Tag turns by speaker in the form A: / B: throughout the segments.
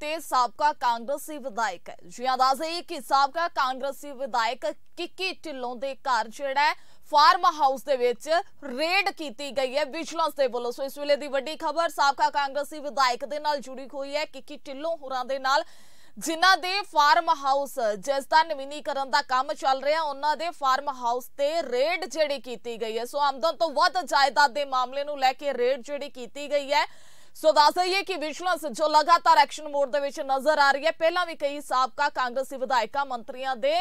A: ਤੇ ਸਾਬਕਾ ਕਾਂਗਰਸੀ ਵਿਧਾਇਕ ਜੀ ਜਿਵੇਂ ਕਿ ਸਾਬਕਾ ਕਾਂਗਰਸੀ ਵਿਧਾਇਕ ਕਿੱਕੀ ਢਿੱਲੋਂ ਦੇ ਘਰ ਜਿਹੜਾ ਫਾਰਮ ਹਾਊਸ ਦੇ ਵਿੱਚ ਰੇਡ ਕੀਤੀ ਗਈ ਹੈ ਵਿਜੀਲੈਂਸ ਦੇ ਵੱਲੋਂ ਸੋ ਇਸ ਵੇਲੇ ਦੀ ਵੱਡੀ ਖਬਰ ਸਾਬਕਾ ਕਾਂਗਰਸੀ ਵਿਧਾਇਕ ਦੇ ਨਾਲ ਜੁੜੀ ਹੋਈ ਹੈ ਕਿੱਕੀ ਢਿੱਲੋਂ ਹੋਰਾਂ ਦੇ ਨਾਲ ਜਿਨ੍ਹਾਂ ਦੇ ਫਾਰਮ ਹਾਊਸ ਜਿਸ ਦਾ ਨਵੀਨੀਕਰਨ ਦਾ ਕੰਮ ਚੱਲ ਰਿਹਾ ਉਹਨਾਂ ਦੇ ਫਾਰਮ ਹਾਊਸ ਤੇ ਰੇਡ ਜਿਹੜੀ ਕੀਤੀ ਗਈ ਹੈ ਸੋ ਆਮਦਨ ਤੋਂ ਵੱਧ ਜਾਇਦਾਦ ਦੇ ਮਾਮਲੇ ਨੂੰ ਲੈ ਕੇ ਰੇਡ ਜਿਹੜੀ ਕੀਤੀ ਗਈ ਹੈ ਸੋ ਦੱਸ ਦਈਏ ਕਿ ਵਿਜੀਲੈਂਸ ਜੋ ਲਗਾਤਾਰ ਐਕਸ਼ਨ ਮੋਡ ਦੇ ਵਿੱਚ ਨਜ਼ਰ ਆ ਰਹੀ ਹੈ ਪਹਿਲਾਂ ਵੀ ਕਈ ਸਾਬਕਾ ਕਾਂਗਰਸੀ ਵਿਧਾਇਕਾਂ ਮੰਤਰੀਆਂ ਦੇ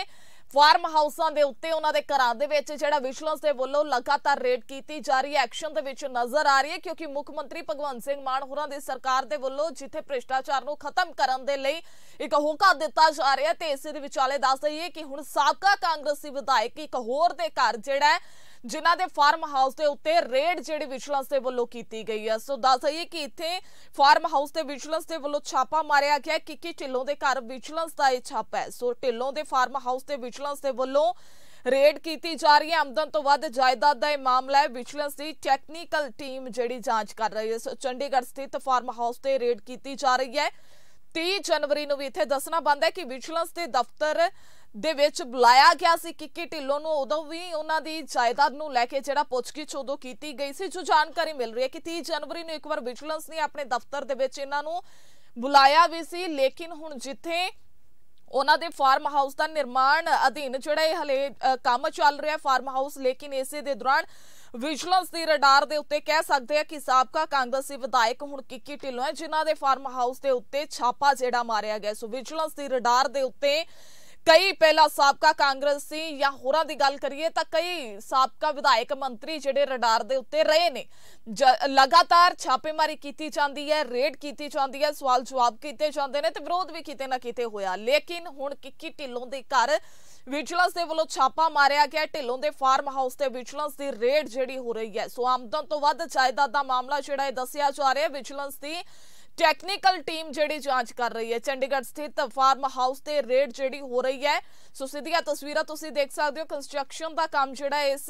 A: ਫਾਰਮ ਹਾਊਸਾਂ ਦੇ ਉੱਤੇ ਉਹਨਾਂ ਦੇ ਘਰਾਂ ਦੇ ਵਿੱਚ ਜਿਹੜਾ ਵਿਜੀਲੈਂਸ ਦੇ ਵੱਲੋਂ ਲਗਾਤਾਰ ਰੇਡ ਕੀਤੀ ਜਾ ਰਹੀ ਹੈ ਐਕਸ਼ਨ ਦੇ ਵਿੱਚ ਨਜ਼ਰ ਆ ਰਹੀ ਹੈ ਕਿਉਂਕਿ ਮੁੱਖ ਮੰਤਰੀ ਭਗਵੰਤ ਸਿੰਘ ਮਾਨ ਹੋਰਾਂ ਦੀ ਸਰਕਾਰ ਦੇ ਵੱਲੋਂ ਜਿੱਥੇ ਭ੍ਰਿਸ਼ਟਾਚਾਰ ਨੂੰ ਖਤਮ ਕਰਨ ਦੇ ਲਈ ਇੱਕ ਹੋਕਾ ਦਿੱਤਾ ਜਾ ਰਿਹਾ ਤੇ ਇਸੇ ਦੇ ਵਿਚਾਲੇ ਦੱਸ ਦਈਏ ਕਿ ਹੁਣ ਸਾਬਕਾ ਕਾਂਗਰਸੀ ਵਿਧਾਇਕ ਇੱਕ ਹੋਰ ਦੇ ਘਰ ਜਿਹੜਾ ਜਿਨ੍ਹਾਂ ਦੇ ਫਾਰਮ ਹਾਊਸ ਦੇ ਉੱਤੇ ਰੇਡ ਜਿਹੜੀ ਵਿਜੀਲੈਂਸ ਦੇ ਵੱਲੋਂ ਕੀਤੀ ਗਈ ਹੈ ਸੋ ਦੱਸ ਆਈਏ ਕਿ ਇੱਥੇ ਫਾਰਮ ਹਾਊਸ ਤੇ ਵਿਜੀਲੈਂਸ ਦੇ ਵੱਲੋਂ ਛਾਪਾ ਮਾਰਿਆ ਗਿਆ ਕਿ ਕਿ ਢਿੱਲੋਂ ਦੇ ਘਰ ਵਿਜੀਲੈਂਸ ਦਾ ਇਹ ਛਾਪਾ ਹੈ ਸੋ ਢਿੱਲੋਂ ਦੇ ਫਾਰਮ ਹਾਊਸ ਤੇ ਵਿਜੀਲੈਂਸ ਦੇ ਵੱਲੋਂ ਰੇਡ ਕੀਤੀ ਜਾ ਰਹੀ ਹੈ ਆਮਦਨ ਤੋਂ ਵੱਧ ਜਾਇਦਾਦ ਦਾ ਇਹ ਮਾਮਲਾ ਹੈ ਵਿਜੀਲੈਂਸ ਦੀ ਟੈਕਨੀਕਲ ਟੀਮ ਜਿਹੜੀ ਜਾਂਚ ਕਰ ਰਹੀ ਹੈ ਸੋ ਚੰਡੀਗੜ੍ਹ ਸਥਿਤ ਫਾਰਮ ਹਾਊਸ ਤੇ ਰੇਡ ਕੀਤੀ ਜਾ ਰਹੀ ਹੈ 30 ਜਨਵਰੀ ਨੂੰ ਵੀ ਇੱਥੇ ਦੱਸਣਾ ਬੰਦ ਹੈ ਕਿ ਵਿਜੀਲੈਂਸ ਦੇ ਦਫ਼ਤਰ ਦੇ ਵਿੱਚ ਬੁਲਾਇਆ ਗਿਆ ਸੀ ਕਿੱਕੀ ਢਿੱਲੋਂ ਨੂੰ ਉਦੋਂ ਵੀ ਉਹਨਾਂ ਦੀ ਜਾਇਦਾਦ ਨੂੰ ਲੈ ਕੇ ਜਿਹੜਾ ਪੁੱਛਗਿੱਛ ਉਦੋਂ ਕੀਤੀ ਗਈ ਸੀ ਜੋ ਜਾਣਕਾਰੀ ਮਿਲ ਰਹੀ ਹੈ ਕਿ 30 ਜਨਵਰੀ ਨੂੰ ਇੱਕ ਵਾਰ ਵਿਜੀਲੈਂਸ ਨੇ ਆਪਣੇ ਦਫ਼ਤਰ ਦੇ ਵਿੱਚ ਇਹਨਾਂ ਨੂੰ ਬੁਲਾਇਆ ਵੀ ਸੀ ਲੇਕਿਨ ਹੁਣ ਜਿੱਥੇ ਉਹਨਾਂ ਦੇ ਫਾਰਮ ਹਾਊਸ ਦਾ ਨਿਰਮਾਣ ਅਧੀਨ ਜਿਹੜਾ ਇਹ ਹਲੇ ਕੰਮ ਚੱਲ ਰਿਹਾ ਫਾਰਮ ਹਾਊਸ ਲੇਕਿਨ ਇਸੇ ਦੇ ਦੌਰਾਨ ਵਿਜੀਲੈਂਸ ਦੀ ਰਡਾਰ ਦੇ ਉੱਤੇ ਕਹਿ ਸਕਦੇ ਆ ਕਿ ਸਾਬਕਾ ਕਾਂਗਰਸੀ ਵਿਧਾਇਕ ਹੁਣ ਕਿੱਕੀ ਢਿੱਲੋਂ ਹੈ ਜਿਨ੍ਹਾਂ ਦੇ ਫਾਰਮ ਹਾਊਸ ਦੇ ਉੱਤੇ ਛਾਪਾ ਜਿਹੜਾ ਮਾਰਿਆ ਗਿਆ ਸੋ ਵਿਜੀਲੈਂਸ ਦੀ ਰਡਾਰ ਦੇ ਉੱਤੇ ਕਈ ਪਹਿਲਾ ਸਾਬਕਾ ਕਾਂਗਰਸੀ ਜਾਂ ਹੋਰਾਂ ਦੀ ਗੱਲ ਕਰੀਏ ਤਾਂ ਕਈ ਸਾਬਕਾ ਵਿਧਾਇਕ ਮੰਤਰੀ ਜਿਹੜੇ ਰਡਾਰ ਦੇ ਉੱਤੇ ਰਹੇ ਨੇ ਲਗਾਤਾਰ ਛਾਪੇਮਾਰੀ ਕੀਤੀ ਜਾਂਦੀ ਹੈ ਰੇਡ ਕੀਤੀ ਜਾਂਦੀ ਹੈ ਸਵਾਲ ਜਵਾਬ ਕੀਤੇ ਜਾਂਦੇ ਨੇ ਤੇ ਵਿਰੋਧ ਵੀ ਕਿਤੇ ਨਾ ਕਿਤੇ ਹੋਇਆ ਲੇਕਿਨ ਹੁਣ ਕਿੱਕੀ ਢਿੱਲੋਂ ਦੇ ਘਰ ਵਿਚਲਸ ਦੇ ਵੱਲੋਂ ਛਾਪਾ ਮਾਰਿਆ ਗਿਆ ਢਿੱਲੋਂ ਦੇ ਫਾਰਮ ਹਾਊਸ ਤੇ ਵਿਚਲਸ ਦੀ ਰੇਡ ਜਿਹੜੀ ਹੋ ਰਹੀ ਹੈ ਸੋ ਆਮਦਨ ਤੋਂ ਵੱਧ ਜਾਇਦਾਦ ਦਾ ਮਾਮਲਾ ਜਿਹੜਾ ਇਹ ਦੱਸਿਆ ਜਾ ਰਿਹਾ ਵਿਚਲਸ ਦੀ ਟੈਕਨੀਕਲ ਟੀਮ ਜਿਹੜੀ ਜਾਂਚ ਕਰ ਰਹੀ ਹੈ ਚੰਡੀਗੜ੍ਹ ਸਥਿਤ ਫਾਰਮ ਹਾਊਸ ਤੇ ਰੇਡ ਜਿਹੜੀ ਹੋ ਰਹੀ ਹੈ ਸੋ ਸਿੱਧੀਆਂ ਤਸਵੀਰਾਂ ਤੁਸੀਂ ਦੇਖ ਸਕਦੇ ਹੋ ਕੰਸਟਰਕਸ਼ਨ ਦਾ ਕੰਮ ਜਿਹੜਾ ਇਸ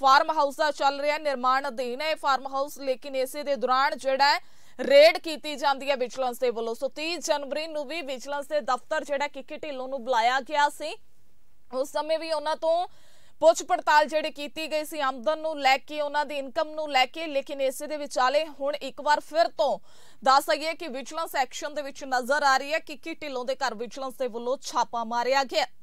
A: ਫਾਰਮ ਹਾਊਸ ਦਾ ਚੱਲ ਰਿਹਾ ਨਿਰਮਾਣ ਅਧੀਨ ਹੈ ਫਾਰਮ ਹਾਊਸ ਲੇਕਿਨ ਇਸੇ ਦੇ ਦੌਰਾਨ ਜਿਹੜਾ ਰੇਡ ਕੀਤੀ ਜਾਂਦੀ ਹੈ ਵਿਜੀਲੈਂਸ ਦੇ ਵੱਲੋਂ ਸੋ 30 ਜਨਵਰੀ ਨੂੰ ਵੀ ਵਿਜੀਲੈਂਸ ਦੇ ਦਫ਼ਤਰ ਜਿਹੜਾ ਕਿੱਕੀ ਢਿੱਲੋਂ ਨੂੰ ਬੁਲਾਇਆ ਗਿਆ ਸੀ ਉਸ ਸਮੇਂ ਵੀ ਉਹਨਾਂ ਤੋਂ ਪੁੱਛ ਪੜਤਾਲ ਜਿਹੜੇ ਕੀਤੀ ਗਈ ਸੀ ਆਮਦਨ ਨੂੰ ਲੈ ਕੇ ਉਹਨਾਂ ਦੀ ਇਨਕਮ ਨੂੰ ਲੈ ਕੇ ਲੇਕਿਨ ਇਸੇ ਦੇ ਵਿਚਾਲੇ ਹੁਣ ਇੱਕ ਵਾਰ ਫਿਰ ਤੋਂ ਦੱਸ ਆਈਏ ਕਿ ਵਿਜੀਲੈਂਸ ਐਕਸ਼ਨ ਦੇ ਵਿੱਚ ਨਜ਼ਰ ਆ ਰਹੀ ਹੈ ਕਿ ਕਿ ਢਿੱਲੋਂ ਦੇ ਘਰ ਵਿਜੀਲੈਂਸ ਦੇ ਵੱਲੋਂ ਛਾਪਾ ਮਾਰਿਆ ਗਿਆ